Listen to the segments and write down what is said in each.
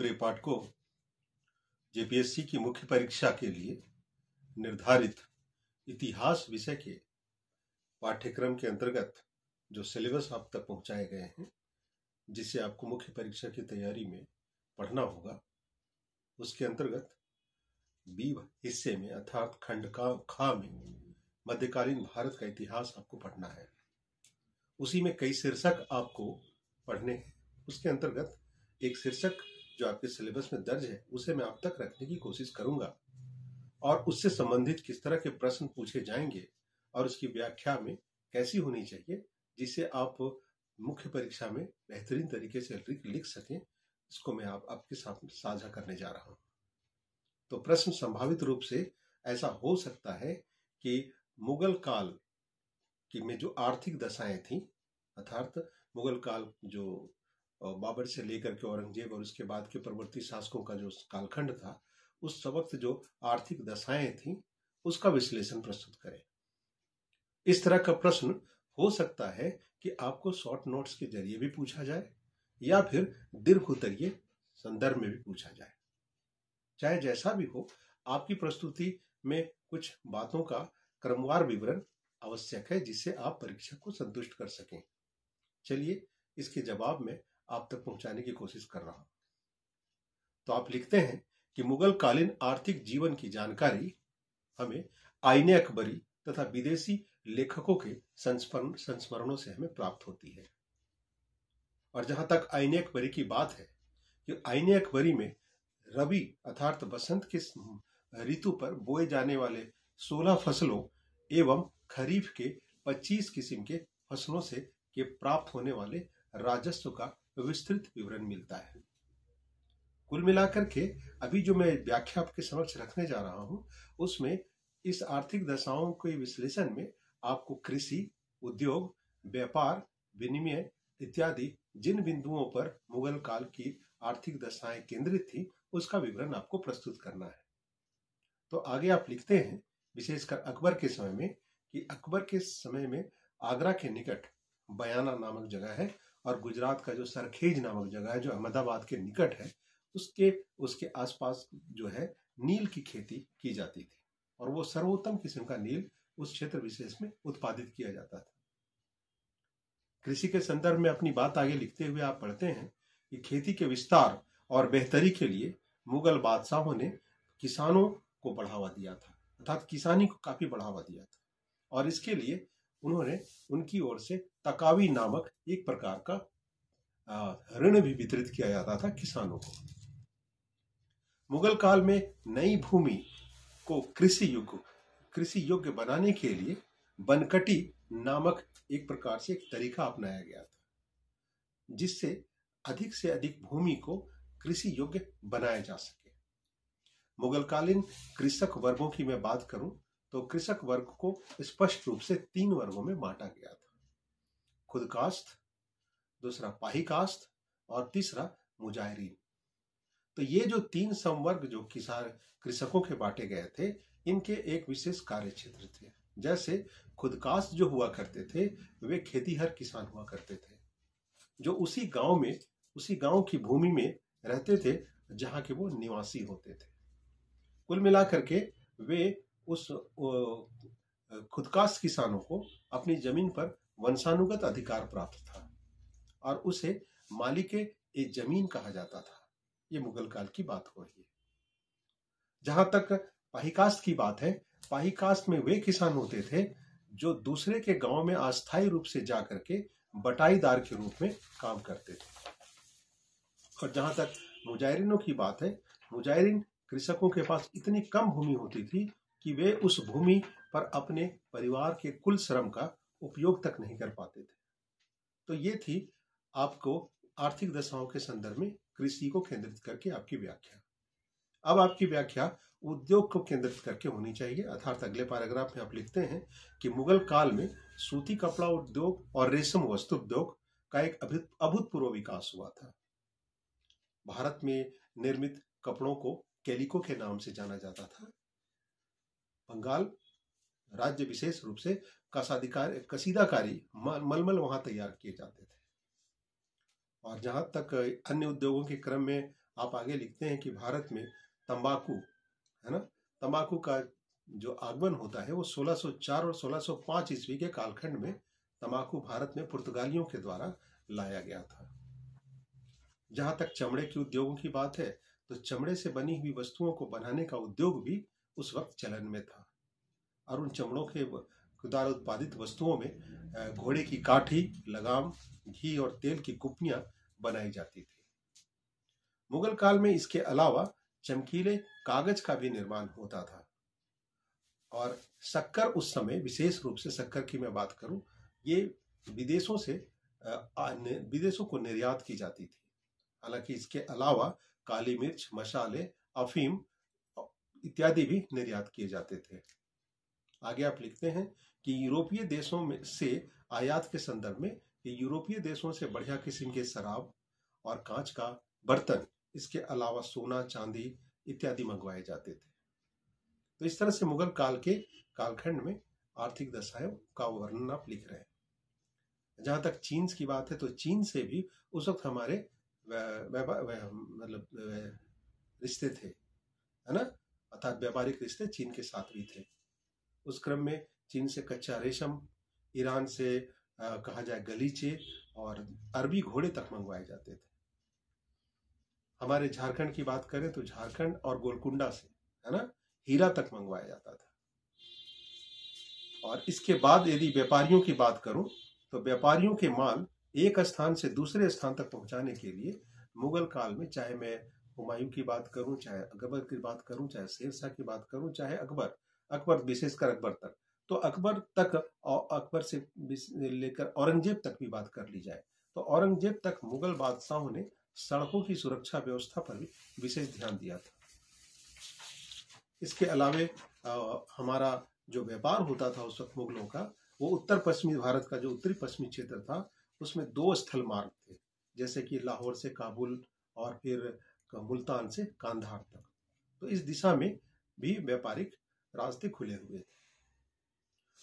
प्रिय को जेपीएससी की मुख्य परीक्षा के लिए निर्धारित इतिहास विषय के पाठ्यक्रम के अंतर्गत जो सिलेबस आप तक पहुंचाए गए हैं जिसे आपको मुख्य परीक्षा की तैयारी में पढ़ना होगा उसके अंतर्गत बी हिस्से में अर्थात खंड का खा में मध्यकालीन भारत का इतिहास आपको पढ़ना है उसी में कई शीर्षक आपको पढ़ने हैं उसके अंतर्गत एक शीर्षक जो आपके सिलेबस में दर्ज है उसे मैं आप तक रखने की कोशिश करूंगा और उससे संबंधित किस तरह के प्रश्न पूछे जाएंगे और उसकी व्याख्या में कैसी होनी चाहिए जिससे आप मुख्य परीक्षा में बेहतरीन तरीके से लिख सकें इसको मैं आप आपके साथ साझा करने जा रहा हूं तो प्रश्न संभावित रूप से ऐसा हो सकता है कि मुगल काल की में जो आर्थिक दशाएं थी अर्थात मुगल काल जो बाबर से लेकर के औरंगजेब और उसके बाद के परवर्ती शासकों का जो कालखंड था उस वक्त जो आर्थिक दशाएं थी उसका विश्लेषण प्रस्तुत करें इस तरह का प्रश्न हो सकता है कि आपको शॉर्ट नोट्स के जरिए भी पूछा जाए या फिर दीर्घ उत्तरीय संदर्भ में भी पूछा जाए चाहे जैसा भी हो आपकी प्रस्तुति में कुछ बातों का क्रमवार विवरण आवश्यक है जिससे आप परीक्षा को संतुष्ट कर सकें चलिए इसके जवाब में आप तक पहुंचाने की कोशिश कर रहा हूं तो आप लिखते हैं कि मुगल कालीन आर्थिक जीवन की जानकारी हमें आईने अकबरी तथा विदेशी लेखकों के संस्मरण संस्मरणों से हमें प्राप्त होती है और जहां तक आईने अकबरी की बात है कि आईने अकबरी में रवि अर्थात बसंत के ऋतु पर बोए जाने वाले 16 फसलों एवं खरीफ के 25 किस्म के फसलों से के प्राप्त होने वाले राजस्व का विस्तृत विवरण मिलता है कुल मिलाकर के अभी जो मैं व्याख्या आपके समक्ष रखने जा रहा हूं उसमें इस आर्थिक दशाओं के विश्लेषण में आपको कृषि उद्योग व्यापार विनिमय इत्यादि जिन बिंदुओं पर मुगल काल की आर्थिक दशाएं केंद्रित थी उसका विवरण आपको प्रस्तुत करना है तो आगे आप लिखते हैं विशेषकर अकबर के समय में कि अकबर के समय में आगरा के निकट बयाना नामक जगह है और गुजरात का जो सरखेज नामक जगह है जो अहमदाबाद के निकट है उसके उसके आसपास जो है नील की खेती की जाती थी और वो सर्वोत्तम किस्म का नील उस क्षेत्र विशेष में उत्पादित किया जाता था कृषि के संदर्भ में अपनी बात आगे लिखते हुए आप पढ़ते हैं कि खेती के विस्तार और बेहतरी के लिए मुगल बादशाहों ने किसानों को बढ़ावा दिया था अर्थात किसानी को काफी बढ़ावा दिया था और इसके लिए उन्होंने उनकी ओर से तकावी नामक एक प्रकार का ऋण भी वितरित किया जाता था किसानों को मुगल काल में नई भूमि को कृषि युग कृषि योग्य बनाने के लिए बनकटी नामक एक प्रकार से एक तरीका अपनाया गया था जिससे अधिक से अधिक भूमि को कृषि योग्य बनाया जा सके मुगलकालीन कृषक वर्गों की मैं बात करूं तो कृषक वर्ग को स्पष्ट रूप से तीन वर्गों में बांटा गया था खुद काश्त दूसरा पाही काश्त और तीसरा मुजाहरीन तो ये जो तीन संवर्ग जो किसान कृषकों के बांटे गए थे इनके एक विशेष कार्य क्षेत्र थे जैसे खुदकाश जो हुआ करते थे वे खेतीहर किसान हुआ करते थे जो उसी गांव में उसी गांव की भूमि में रहते थे जहां के वो निवासी होते थे कुल मिलाकर के वे उस खुदकाश किसानों को अपनी जमीन पर वंशानुगत अधिकार प्राप्त था और उसे मालिक ए जमीन कहा जाता था ये मुगल काल की बात हो रही है जहां तक पाहिकास्त की बात है पाहिकास्त में वे किसान होते थे जो दूसरे के गांव में अस्थायी रूप से जाकर के बटाईदार के रूप में काम करते थे और जहां तक मुजाहरीनों की बात है मुजाहरीन कृषकों के पास इतनी कम भूमि होती थी कि वे उस भूमि पर अपने परिवार के कुल श्रम का उपयोग तक नहीं कर पाते थे तो ये थी आपको आर्थिक दशाओं के संदर्भ में कृषि को केंद्रित करके आपकी व्याख्या अब आपकी व्याख्या उद्योग को केंद्रित करके होनी चाहिए अर्थात अगले पैराग्राफ में आप लिखते हैं कि मुगल काल में सूती कपड़ा उद्योग और रेशम वस्तु उद्योग का एक अभूतपूर्व विकास हुआ था भारत में निर्मित कपड़ों को कैलिको के नाम से जाना जाता था बंगाल राज्य विशेष रूप से कसाधिकार कसीदाकारी मलमल वहां तैयार किए जाते थे और जहां तक अन्य उद्योगों के क्रम में आप आगे लिखते हैं कि भारत में तंबाकू है ना तंबाकू का जो आगमन होता है वो 1604 और 1605 ईस्वी के कालखंड में तंबाकू भारत में पुर्तगालियों के द्वारा लाया गया था जहां तक चमड़े के उद्योगों की बात है तो चमड़े से बनी हुई वस्तुओं को बनाने का उद्योग भी उस वक्त चलन में था और उन चमड़ों के खुदार उत्पादित वस्तुओं में घोड़े की काठी लगाम घी और तेल की कुपनियां बनाई जाती थी मुगल काल में इसके अलावा चमकीले कागज का भी निर्माण होता था और शक्कर उस समय विशेष रूप से शक्कर की मैं बात करूं ये विदेशों से विदेशों को निर्यात की जाती थी हालांकि इसके अलावा काली मिर्च मसाले अफीम इत्यादि भी निर्यात किए जाते थे आगे आप लिखते हैं कि यूरोपीय देशों में से आयात के संदर्भ में कि यूरोपीय देशों से बढ़िया किस्म के शराब और कांच का बर्तन इसके अलावा सोना चांदी इत्यादि मंगवाए जाते थे तो इस तरह से मुगल काल के कालखंड में आर्थिक दशाएं का वर्णन आप लिख रहे हैं जहां तक चीन की बात है तो चीन से भी उस वक्त हमारे मतलब रिश्ते थे है ना अर्थात व्यापारिक रिश्ते चीन के साथ भी थे उस क्रम में चीन से कच्चा रेशम ईरान से आ, कहा जाए गलीचे और अरबी घोड़े तक मंगवाए जाते थे हमारे झारखंड की बात करें तो झारखंड और गोलकुंडा से है ना हीरा तक मंगवाया जाता था और इसके बाद यदि व्यापारियों की बात करूं तो व्यापारियों के माल एक स्थान से दूसरे स्थान तक पहुंचाने के लिए मुगल काल में चाहे मैं हुमायूं की बात करूं चाहे अकबर की बात करूं चाहे शेरशाह की बात करूं चाहे अकबर अकबर विशेषकर अकबर तक तो अकबर तक अकबर से लेकर औरंगजेब तक भी बात कर ली जाए तो औरंगजेब तक मुगल बादशाहों ने सड़कों की सुरक्षा व्यवस्था पर भी विशेष ध्यान दिया था इसके अलावे हमारा जो व्यापार होता था उस वक्त मुगलों का वो उत्तर पश्चिमी भारत का जो उत्तरी पश्चिमी क्षेत्र था उसमें दो स्थल मार्ग थे जैसे कि लाहौर से काबुल और फिर मुल्तान से कांधार तक तो इस दिशा में भी व्यापारिक रास्ते खुले हुए हैं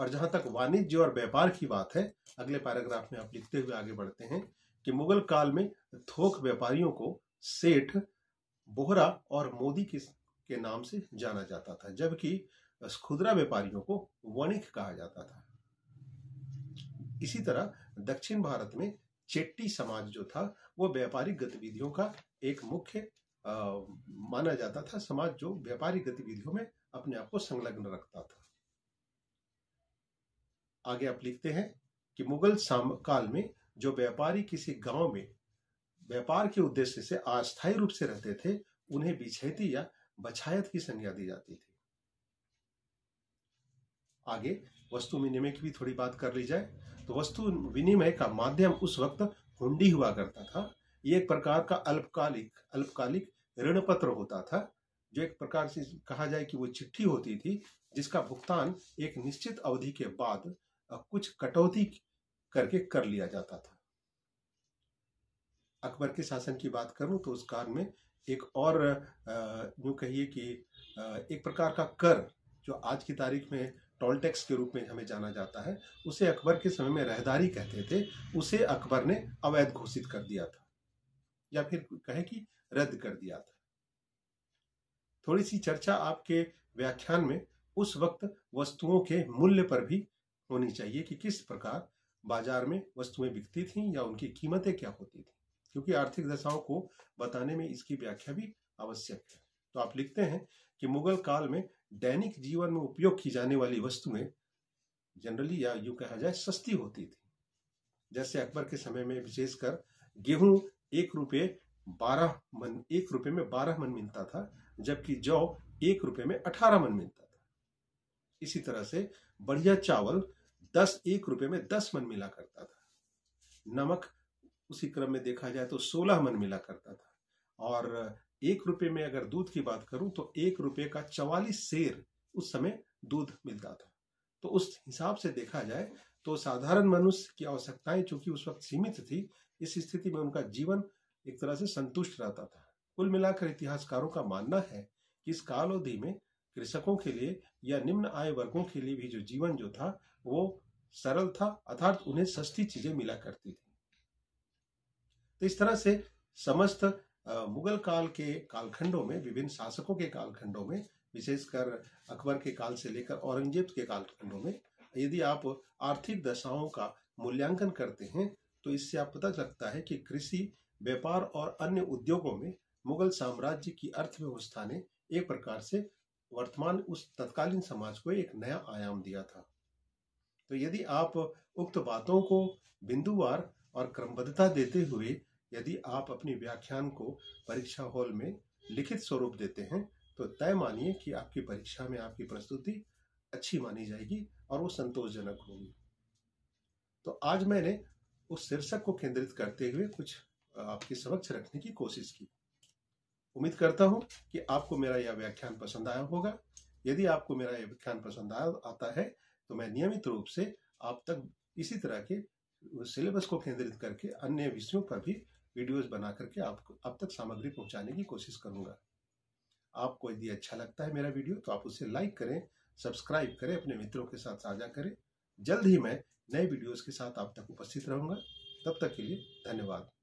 और जहां तक वाणिज्य और व्यापार की बात है अगले पैराग्राफ में आप लिखते हुए आगे बढ़ते हैं कि मुगल काल में थोक व्यापारियों को सेठ बोहरा और मोदी के, के नाम से जाना जाता था जबकि खुदरा व्यापारियों को वणिक कहा जाता था इसी तरह दक्षिण भारत में चेट्टी समाज जो था वो व्यापारिक गतिविधियों का एक मुख्य माना जाता था समाज जो व्यापारिक गतिविधियों में अपने आप को संलग्न रखता था आगे आप लिखते हैं कि मुगल काल में जो व्यापारी किसी गांव में व्यापार के उद्देश्य से अस्थायी रूप से रहते थे उन्हें बिछेती या बछायत की संज्ञा दी जाती थी आगे वस्तु विनिमय की भी थोड़ी बात कर ली जाए तो वस्तु विनिमय का माध्यम उस वक्त हुंडी हुआ करता था ये एक प्रकार का अल्पकालिक अल्पकालिक ऋण पत्र होता था जो एक प्रकार से कहा जाए कि वो चिट्ठी होती थी जिसका भुगतान एक निश्चित अवधि के बाद कुछ कटौती करके कर लिया जाता था अकबर के शासन की बात करूं तो उस काल में एक और यूँ कहिए कि एक प्रकार का कर जो आज की तारीख में टोल टैक्स के रूप में हमें जाना जाता है उसे अकबर के समय में रहदारी कहते थे उसे अकबर ने अवैध घोषित कर दिया था या फिर कहे कि रद्द कर दिया था थोड़ी सी चर्चा आपके व्याख्यान में उस वक्त वस्तुओं के मूल्य पर भी होनी चाहिए कि किस प्रकार बाजार में वस्तुएं बिकती थीं या उनकी कीमतें क्या होती थी क्योंकि आर्थिक दशाओं को बताने में इसकी व्याख्या भी आवश्यक है तो आप लिखते हैं कि मुगल काल में दैनिक जीवन में उपयोग की जाने वाली वस्तुएं जनरली या यूं कहा जाए सस्ती होती थी जैसे अकबर के समय में विशेषकर गेहूं एक रुपये बारह मन एक रुपये में बारह मन मिलता था जबकि जौ एक रुपये में अठारह मन मिलता था इसी तरह से बढ़िया चावल दस एक रुपये में दस मन मिला करता था नमक उसी क्रम में देखा जाए तो सोलह मन मिला करता था और एक रुपये में अगर दूध की बात करूं तो एक रुपये का चवालीस शेर उस समय दूध मिलता था तो उस हिसाब से देखा जाए तो साधारण मनुष्य की आवश्यकताएं चूंकि उस वक्त सीमित थी इस स्थिति में उनका जीवन एक तरह से संतुष्ट रहता था कुल मिलाकर इतिहासकारों का मानना है कि इस कालावधि में कृषकों के लिए या निम्न आय वर्गों के लिए भी जो जीवन जो था वो सरल था अर्थात उन्हें सस्ती चीजें मिला करती थी तो इस तरह से समस्त मुगल काल के कालखंडों में विभिन्न शासकों के कालखंडों में विशेषकर अकबर के काल से लेकर औरंगजेब के कालखंडों में यदि आप आर्थिक दशाओं का मूल्यांकन करते हैं तो इससे आप पता चलता है कि कृषि व्यापार और अन्य उद्योगों में मुगल साम्राज्य की अर्थव्यवस्था ने एक प्रकार से वर्तमान उस तत्कालीन समाज को एक नया आयाम दिया था तो यदि आप उक्त बातों को बिंदुवार और क्रमबद्धता देते हुए यदि आप अपनी व्याख्यान को परीक्षा हॉल में लिखित स्वरूप देते हैं तो तय मानिए कि आपकी परीक्षा में आपकी प्रस्तुति अच्छी मानी जाएगी और वो संतोषजनक होगी तो आज मैंने उस शीर्षक को केंद्रित करते हुए कुछ आपके समक्ष रखने की कोशिश की उम्मीद करता हूँ कि आपको मेरा यह व्याख्यान पसंद आया होगा यदि आपको मेरा यह व्याख्यान पसंद आता है तो मैं नियमित रूप से आप तक इसी तरह के सिलेबस को केंद्रित करके अन्य विषयों पर भी वीडियोस बना करके आपको अब तक सामग्री पहुंचाने की कोशिश करूंगा आपको यदि अच्छा लगता है मेरा वीडियो तो आप उसे लाइक करें सब्सक्राइब करें अपने मित्रों के साथ साझा करें जल्द ही मैं नए वीडियोस के साथ आप तक उपस्थित रहूंगा तब तक के लिए धन्यवाद